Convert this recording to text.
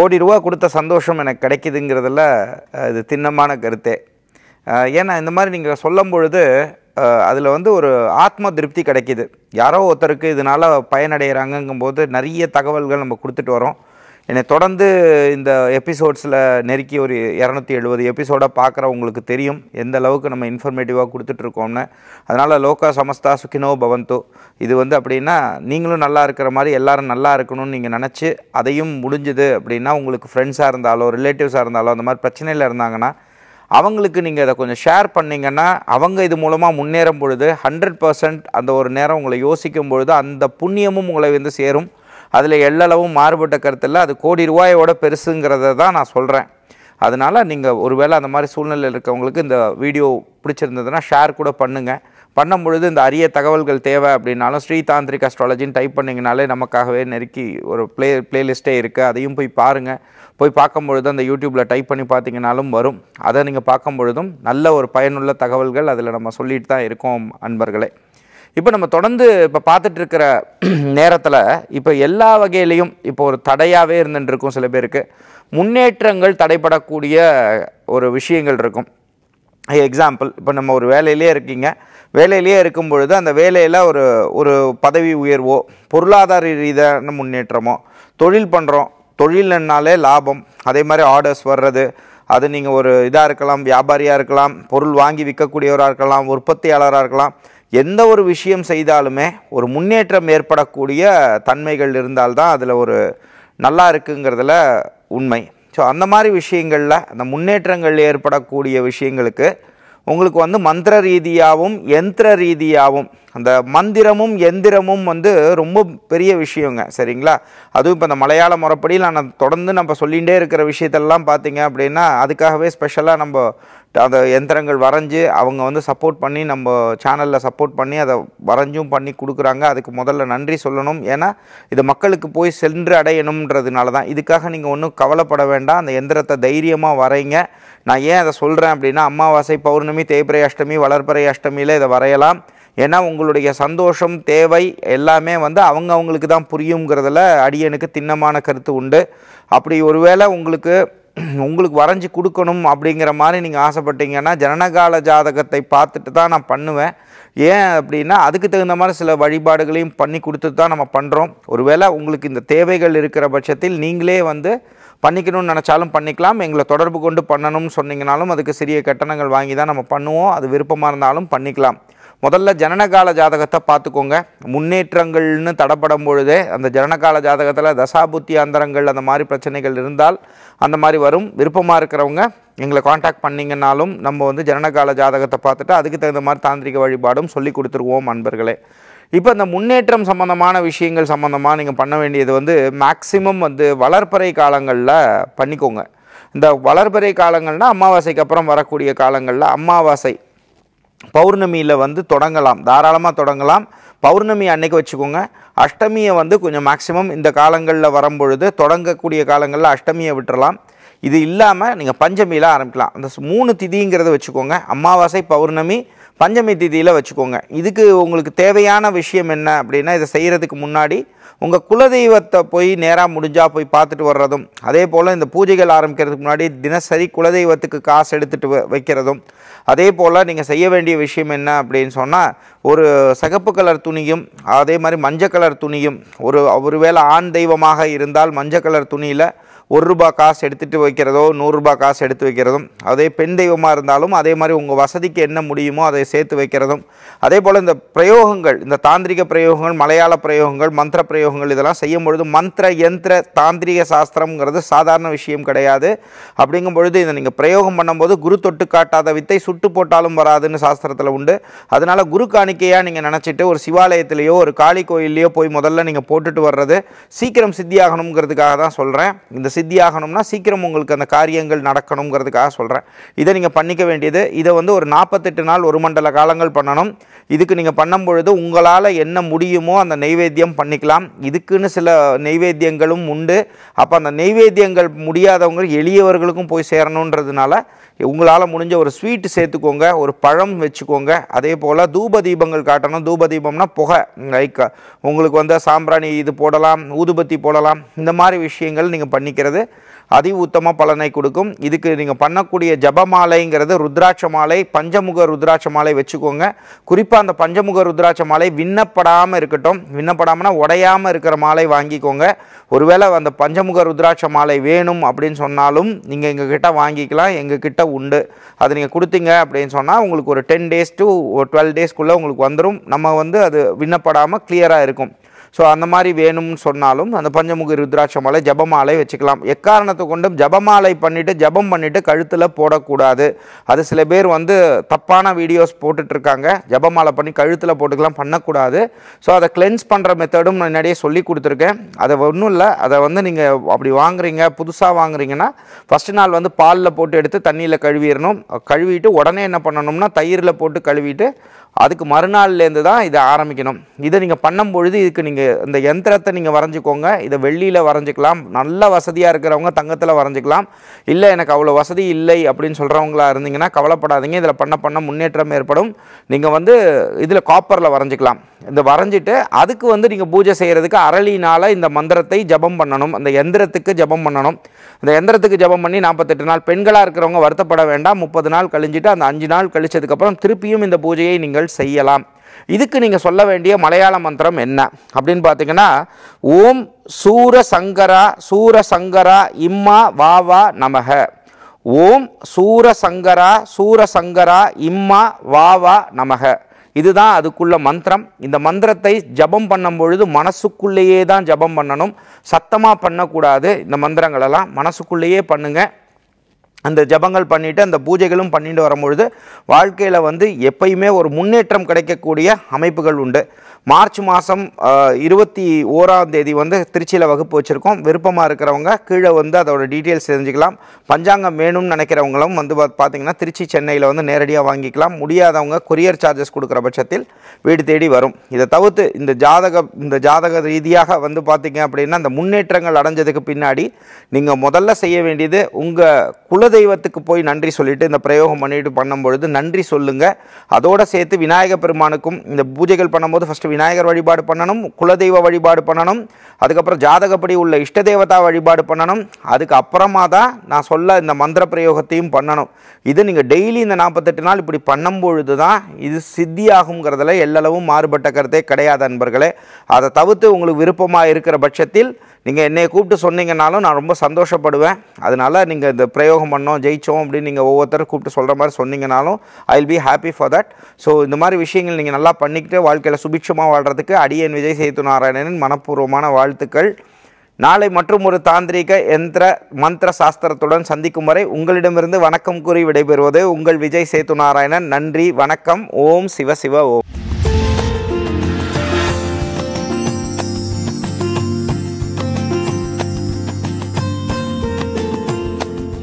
கோடி ரூபா கொடுத்த சந்தோஷம் எனக்கு கிடைக்குதுங்கிறதுல இது திண்ணமான கருத்தே ஏன்னா இந்த மாதிரி நீங்கள் சொல்லும் பொழுது அதில் வந்து ஒரு ஆத்ம திருப்தி கிடைக்கிது யாரோ ஒருத்தருக்கு இதனால் பயனடைகிறாங்கங்கும்போது நிறைய தகவல்கள் நம்ம கொடுத்துட்டு வரோம் என்னை தொடர்ந்து இந்த எபிசோட்ஸில் நெருக்கி ஒரு இரநூத்தி எழுபது எபிசோடாக பார்க்குற உங்களுக்கு தெரியும் எந்த அளவுக்கு நம்ம இன்ஃபர்மேட்டிவாக கொடுத்துட்ருக்கோம்னு அதனால் லோகா சமஸ்தா சுக்கினோ பவந்தோ இது வந்து அப்படின்னா நீங்களும் நல்லா இருக்கிற மாதிரி எல்லோரும் நல்லா இருக்கணும்னு நீங்கள் நினச்சி அதையும் முடிஞ்சுது அப்படின்னா உங்களுக்கு ஃப்ரெண்ட்ஸாக இருந்தாலோ ரிலேட்டிவ்ஸாக இருந்தாலோ அந்த மாதிரி பிரச்சனையில் இருந்தாங்கன்னா அவங்களுக்கு நீங்கள் அதை கொஞ்சம் ஷேர் பண்ணிங்கன்னா அவங்க இது மூலமாக முன்னேறும் பொழுது ஹண்ட்ரட் பர்சன்ட் அந்த ஒரு நேரம் உங்களை யோசிக்கும் பொழுது அந்த புண்ணியமும் உங்களை வந்து சேரும் அதில் எல்லளவும் மாறுபட்ட கருத்தில் அது கோடி ரூபாயோட பெருசுங்கிறத தான் நான் சொல்கிறேன் அதனால் நீங்கள் ஒருவேளை அந்த மாதிரி சூழ்நிலையில் இருக்கவங்களுக்கு இந்த வீடியோ பிடிச்சிருந்ததுன்னா ஷேர் கூட பண்ணுங்கள் பண்ணும் பொழுது இந்த அரிய தகவல்கள் தேவை அப்படின்னாலும் ஸ்ரீதாந்திரிக் அஸ்ட்ராலஜின்னு டைப் பண்ணிங்கனாலே நமக்காகவே நெருக்கி ஒரு ப்ளே ப்ளேலிஸ்ட்டே இருக்குது அதையும் போய் பாருங்கள் போய் பார்க்கும்பொழுது அந்த யூடியூப்பில் டைப் பண்ணி பார்த்தீங்கனாலும் வரும் அதை நீங்கள் பார்க்கும் பொழுதும் நல்ல ஒரு பயனுள்ள தகவல்கள் அதில் நம்ம சொல்லிட்டு தான் இருக்கோம் அன்பர்களே இப்போ நம்ம தொடர்ந்து இப்போ பார்த்துட்டு இருக்கிற நேரத்தில் இப்போ எல்லா வகையிலையும் இப்போ ஒரு தடையாகவே இருக்கும் சில பேருக்கு முன்னேற்றங்கள் தடைப்படக்கூடிய ஒரு விஷயங்கள் இருக்கும் எக்ஸாம்பிள் இப்போ நம்ம ஒரு வேலையிலே இருக்கீங்க வேலையிலேயே இருக்கும் பொழுது அந்த வேலையில் ஒரு ஒரு பதவி உயர்வோ பொருளாதார ரீதியான முன்னேற்றமோ தொழில் பண்ணுறோம் தொழில்னாலே லாபம் அதே மாதிரி ஆர்டர்ஸ் வர்றது அது நீங்கள் ஒரு இதாக இருக்கலாம் வியாபாரியாக இருக்கலாம் பொருள் வாங்கி விற்கக்கூடியவராக இருக்கலாம் உற்பத்தியாளராக இருக்கலாம் எந்த ஒரு விஷயம் செய்தாலுமே ஒரு முன்னேற்றம் ஏற்படக்கூடிய தன்மைகள் இருந்தால்தான் அதில் ஒரு நல்லா இருக்குங்கிறதுல உண்மை ஸோ அந்த மாதிரி விஷயங்களில் அந்த முன்னேற்றங்கள் ஏற்படக்கூடிய விஷயங்களுக்கு உங்களுக்கு வந்து மந்திர ரீதியாகவும் யந்திர ரீதியாகவும் அந்த மந்திரமும் எந்திரமும் வந்து ரொம்ப பெரிய விஷயங்க சரிங்களா அதுவும் இப்போ இந்த மலையாள முறைப்படியில் நான் தொடர்ந்து நம்ம சொல்லிகிட்டே இருக்கிற விஷயத்தெல்லாம் பார்த்தீங்க அப்படின்னா அதுக்காகவே ஸ்பெஷலாக நம்ம அந்த எந்திரங்கள் வரைஞ்சி அவங்க வந்து சப்போர்ட் பண்ணி நம்ம சேனலில் சப்போர்ட் பண்ணி அதை வரைஞ்சும் பண்ணி கொடுக்குறாங்க அதுக்கு முதல்ல நன்றி சொல்லணும் ஏன்னா இது மக்களுக்கு போய் சென்று அடையணுன்றதுனால தான் இதுக்காக நீங்கள் ஒன்றும் கவலைப்பட வேண்டாம் அந்த எந்திரத்தை தைரியமாக வரைங்க நான் ஏன் அதை சொல்கிறேன் அப்படின்னா அமாவாசை பௌர்ணமி தேய்பிரை அஷ்டமி வளர்ப்பறை அஷ்டமியில் இதை வரையலாம் ஏன்னா உங்களுடைய சந்தோஷம் தேவை எல்லாமே வந்து அவங்க அவங்களுக்கு தான் புரியுங்கிறதுல அடியனுக்கு திண்ணமான கருத்து உண்டு அப்படி ஒருவேளை உங்களுக்கு உங்களுக்கு வரைஞ்சி கொடுக்கணும் அப்படிங்கிற மாதிரி நீங்கள் ஆசைப்பட்டீங்கன்னா ஜனனகால ஜாதகத்தை பார்த்துட்டு தான் நான் பண்ணுவேன் ஏன் அப்படின்னா அதுக்கு தகுந்த மாதிரி சில வழிபாடுகளையும் பண்ணி கொடுத்துட்டு தான் நம்ம பண்ணுறோம் ஒருவேளை உங்களுக்கு இந்த தேவைகள் இருக்கிற பட்சத்தில் நீங்களே வந்து பண்ணிக்கணும்னு நினச்சாலும் பண்ணிக்கலாம் எங்களை தொடர்பு கொண்டு பண்ணணும்னு சொன்னீங்கனாலும் அதுக்கு சிறிய கட்டணங்கள் வாங்கி தான் நம்ம பண்ணுவோம் அது விருப்பமாக இருந்தாலும் பண்ணிக்கலாம் முதல்ல ஜனனகால ஜாதகத்தை பார்த்துக்கோங்க முன்னேற்றங்கள்னு தடப்படும் பொழுதே அந்த ஜனனகால ஜாதகத்தில் தசாபுத்தி அந்தரங்கள் அந்த மாதிரி பிரச்சனைகள் இருந்தால் அந்த மாதிரி வரும் விருப்பமாக இருக்கிறவங்க எங்களை காண்டாக்ட் பண்ணிங்கன்னாலும் நம்ம வந்து ஜனனகால ஜாதகத்தை பார்த்துட்டு அதுக்கு தகுந்த மாதிரி தாந்திரிக வழிபாடும் சொல்லி கொடுத்துருவோம் அன்பர்களே இப்போ இந்த முன்னேற்றம் சம்மந்தமான விஷயங்கள் சம்மந்தமாக நீங்கள் பண்ண வேண்டியது வந்து மேக்சிமம் வந்து வளர்ப்பறை காலங்களில் பண்ணிக்கோங்க இந்த வளர்பறை காலங்கள்னால் அமாவாசைக்கு அப்புறம் வரக்கூடிய காலங்களில் அமாவாசை பௌர்ணமியில் வந்து தொடங்கலாம் தாராளமாக தொடங்கலாம் பௌர்ணமி அன்னைக்கு வச்சுக்கோங்க அஷ்டமியை வந்து கொஞ்சம் மேக்ஸிமம் இந்த காலங்களில் வரும்பொழுது தொடங்கக்கூடிய காலங்களில் அஷ்டமியை விட்டுறலாம் இது இல்லாமல் நீங்கள் பஞ்சமியில் ஆரம்பிக்கலாம் அந்த மூணு திதிங்கிறத வச்சுக்கோங்க அமாவாசை பௌர்ணமி பஞ்சமி திதியில் வச்சுக்கோங்க இதுக்கு உங்களுக்கு தேவையான விஷயம் என்ன அப்படின்னா இதை செய்கிறதுக்கு முன்னாடி உங்கள் குலதெய்வத்தை போய் நேராக முடிஞ்சால் போய் பார்த்துட்டு வர்றதும் அதே போல் இந்த பூஜைகள் ஆரம்பிக்கிறதுக்கு முன்னாடி தினசரி குலதெய்வத்துக்கு காசு எடுத்துகிட்டு வைக்கிறதும் அதே போல் நீங்கள் செய்ய வேண்டிய விஷயம் என்ன அப்படின்னு சொன்னால் ஒரு சகப்பு கலர் துணியும் அதே மாதிரி மஞ்சள் கலர் துணியும் ஒரு ஒருவேளை ஆண் தெய்வமாக இருந்தால் மஞ்சள் கலர் துணியில் ஒரு ரூபா காசு எடுத்துகிட்டு வைக்கிறதோ நூறுரூபா காசு எடுத்து வைக்கிறதும் அதே பெண் தெய்வமாக இருந்தாலும் அதே மாதிரி உங்கள் வசதிக்கு என்ன முடியுமோ அதை சேர்த்து வைக்கிறதும் அதே போல் இந்த பிரயோகங்கள் இந்த தாந்திரிக பிரயோகங்கள் மலையாள பிரயோகங்கள் மந்திர பிரயோகங்கள் இதெல்லாம் செய்யும் பொழுது மந்திர யந்திர தாந்திரிக சாஸ்திரம்ங்கிறது சாதாரண விஷயம் கிடையாது அப்படிங்கும் பொழுது இதை நீங்கள் பிரயோகம் பண்ணும்போது குரு தொட்டு காட்டாத வித்தை சுட்டு போட்டாலும் வராதுன்னு சாஸ்திரத்தில் உண்டு அதனால் குரு காணி காணிக்கையாக நீங்கள் நினச்சிட்டு ஒரு சிவாலயத்திலேயோ ஒரு காளி கோயில்லையோ போய் முதல்ல நீங்கள் போட்டுட்டு வர்றது சீக்கிரம் சித்தியாகணுங்கிறதுக்காக தான் சொல்கிறேன் இந்த சித்தியாகணும்னா சீக்கிரம் உங்களுக்கு அந்த காரியங்கள் நடக்கணுங்கிறதுக்காக சொல்கிறேன் இதை நீங்கள் பண்ணிக்க வேண்டியது இதை வந்து ஒரு நாற்பத்தெட்டு நாள் ஒரு மண்டல காலங்கள் பண்ணணும் இதுக்கு நீங்கள் பண்ணும் பொழுது உங்களால் என்ன முடியுமோ அந்த நெய்வேத்தியம் பண்ணிக்கலாம் இதுக்குன்னு சில நெய்வேத்தியங்களும் உண்டு அப்போ அந்த நெய்வேத்தியங்கள் முடியாதவங்க எளியவர்களுக்கும் போய் சேரணுன்றதுனால உங்களால் முடிஞ்ச ஒரு ஸ்வீட்டு சேர்த்துக்கோங்க ஒரு பழம் வச்சுக்கோங்க அதே போல் தூப தீபங்கள் காட்டணும் தூப தீபம்னா புகை லைக் உங்களுக்கு வந்து சாம்பிராணி இது போடலாம் ஊதுபத்தி போடலாம் இந்த மாதிரி விஷயங்கள் நீங்கள் பண்ணிக்கிறது அதி உத்தம பலனை கொடுக்கும் இதுக்கு நீங்கள் பண்ணக்கூடிய ஜபமாலைங்கிறது மாலைங்கிறது ருத்ராட்ச மாலை பஞ்சமுக ருத்ராட்ச மாலை வச்சுக்கோங்க குறிப்பாக அந்த பஞ்சமுக ருத்ராட்ச மாலை விண்ணப்படாமல் இருக்கட்டும் விண்ணப்படாமல்னா உடையாமல் இருக்கிற மாலை வாங்கிக்கோங்க ஒருவேளை அந்த பஞ்சமுக ருத்ராட்ச மாலை வேணும் அப்படின்னு சொன்னாலும் நீங்கள் எங்கள் கிட்டே வாங்கிக்கலாம் கிட்டே உண்டு அது நீங்கள் கொடுத்தீங்க அப்படின்னு சொன்னால் உங்களுக்கு ஒரு டென் டேஸ் டு டுவெல் டேஸ்க்குள்ளே உங்களுக்கு வந்துடும் நம்ம வந்து அது விண்ணப்படாமல் கிளியராக இருக்கும் ஸோ அந்த மாதிரி வேணும்னு சொன்னாலும் அந்த பஞ்சமுகி ருத்ராட்ச மாலை ஜபமாலை வச்சுக்கலாம் எக்காரணத்தை கொண்டும் ஜபமாலை பண்ணிவிட்டு ஜபம் பண்ணிவிட்டு கழுத்தில் போடக்கூடாது அது சில பேர் வந்து தப்பான வீடியோஸ் போட்டுட்ருக்காங்க ஜபமாலை பண்ணி கழுத்தில் போட்டுக்கலாம் பண்ணக்கூடாது ஸோ அதை கிளென்ஸ் பண்ணுற மெத்தடும் நான் என்னடியே சொல்லி கொடுத்துருக்கேன் அதை ஒன்றும் இல்லை அதை வந்து நீங்கள் அப்படி வாங்குறீங்க புதுசாக வாங்குறீங்கன்னா ஃபஸ்ட்டு நாள் வந்து பாலில் போட்டு எடுத்து தண்ணியில் கழுவிடணும் கழுவிட்டு உடனே என்ன பண்ணணும்னா தயிரில் போட்டு கழுவிட்டு அதுக்கு மறுநாள்லேருந்து தான் இதை ஆரம்பிக்கணும் இதை நீங்கள் பண்ணும் பொழுது இதுக்கு நீங்கள் இந்த எந்திரத்தை நீங்கள் வரைஞ்சிக்கோங்க இதை வெள்ளியில் வரைஞ்சிக்கலாம் நல்ல வசதியாக இருக்கிறவங்க தங்கத்தில் வரைஞ்சிக்கலாம் இல்லை எனக்கு அவ்வளோ வசதி இல்லை அப்படின்னு சொல்கிறவங்களா இருந்தீங்கன்னா கவலைப்படாதீங்க இதில் பண்ண பண்ண முன்னேற்றம் ஏற்படும் நீங்கள் வந்து இதில் காப்பரில் வரைஞ்சிக்கலாம் இந்த வரைஞ்சிட்டு அதுக்கு வந்து நீங்கள் பூஜை செய்கிறதுக்கு அரளினால் இந்த மந்திரத்தை ஜபம் பண்ணணும் அந்த எந்திரத்துக்கு ஜபம் பண்ணணும் இந்த எந்திரத்துக்கு ஜபம் பண்ணி நாற்பத்தெட்டு நாள் பெண்களாக இருக்கிறவங்க வருத்தப்பட வேண்டாம் முப்பது நாள் கழிஞ்சிட்டு அந்த அஞ்சு நாள் கழிச்சதுக்கப்புறம் திருப்பியும் இந்த பூஜையை நீங்கள் நீங்கள் செய்யலாம் இதுக்கு நீங்கள் சொல்ல வேண்டிய மலையாள மந்திரம் என்ன அப்படின்னு பார்த்தீங்கன்னா ஓம் சூரசங்கரா சூரசங்கரா இம்மா வாவா நமக ஓம் சூரசங்கரா சூரசங்கரா இம்மா வாவா நமக இதுதான் அதுக்குள்ள மந்திரம் இந்த மந்திரத்தை ஜபம் பண்ணும் பொழுது மனசுக்குள்ளேயே தான் ஜபம் பண்ணணும் சத்தமாக பண்ணக்கூடாது இந்த மந்திரங்களெல்லாம் மனசுக்குள்ளேயே பண்ணுங்கள் அந்த ஜபங்கள் பண்ணிவிட்டு அந்த பூஜைகளும் பண்ணிட்டு வரும்பொழுது வாழ்க்கையில் வந்து எப்பயுமே ஒரு முன்னேற்றம் கிடைக்கக்கூடிய அமைப்புகள் உண்டு மார்ச் மாதம் இருபத்தி ஓராம் தேதி வந்து திருச்சியில் வகுப்பு வச்சுருக்கோம் விருப்பமாக இருக்கிறவங்க கீழே வந்து அதோட டீட்டெயில்ஸ் தெரிஞ்சுக்கலாம் பஞ்சாங்கம் வேணும்னு நினைக்கிறவங்களும் வந்து பார்த்திங்கன்னா திருச்சி சென்னையில் வந்து நேரடியாக வாங்கிக்கலாம் முடியாதவங்க கொரியர் சார்ஜஸ் கொடுக்குற பட்சத்தில் வீடு தேடி வரும் இதை தவிர்த்து இந்த ஜாதக இந்த ஜாதக ரீதியாக வந்து பார்த்திங்க அப்படின்னா அந்த முன்னேற்றங்கள் அடைஞ்சதுக்கு பின்னாடி நீங்கள் முதல்ல செய்ய வேண்டியது உங்கள் குலதெய்வத்துக்கு போய் நன்றி சொல்லிவிட்டு இந்த பிரயோகம் பண்ணிட்டு பண்ணும்பொழுது நன்றி சொல்லுங்கள் அதோடு சேர்த்து விநாயகப் பெருமானுக்கும் இந்த பூஜைகள் பண்ணும்போது ஃபஸ்ட்டு விநாயகர் வழிபாடு பண்ணணும் குலதெய்வ வழிபாடு பண்ணணும் அதுக்கப்புறம் ஜாதகப்படி உள்ள இஷ்ட தேவதா வழிபாடு பண்ணணும் அதுக்கு அப்புறமா தான் நான் சொல்ல இந்த மந்திர பிரயோகத்தையும் பண்ணணும் இது நீங்கள் டெய்லி இந்த நாற்பத்தெட்டு நாள் இப்படி பண்ணும் பொழுது தான் இது சித்தியாகுங்கிறதுல எல்லளவும் மாறுபட்ட கருத்தே கிடையாது அன்பர்களே அதை தவிர்த்து உங்களுக்கு விருப்பமாக இருக்கிற பட்சத்தில் நீங்கள் என்னை கூப்பிட்டு சொன்னீங்கன்னாலும் நான் ரொம்ப சந்தோஷப்படுவேன் அதனால் நீங்கள் இந்த பிரயோகம் பண்ணோம் ஜெயித்தோம் அப்படின்னு நீங்கள் ஒவ்வொருத்தரும் கூப்பிட்டு சொல்கிற மாதிரி சொன்னீங்கனாலும் I will be happy for that so இந்த மாதிரி விஷயங்கள் நீங்கள் நல்லா பண்ணிக்கிட்டு வாழ்க்கையில் சுபிட்சமாக சுபிக்ஷமாக வாழ்கிறதுக்கு அடியன் விஜய் சேத்து நாராயணனின் மனப்பூர்வமான வாழ்த்துக்கள் நாளை மற்றும் ஒரு தாந்திரிக எந்திர மந்திர சாஸ்திரத்துடன் சந்திக்கும் வரை உங்களிடமிருந்து வணக்கம் கூறி விடைபெறுவது உங்கள் விஜய் சேத்து நாராயணன் நன்றி வணக்கம் ஓம் சிவ சிவ ஓம்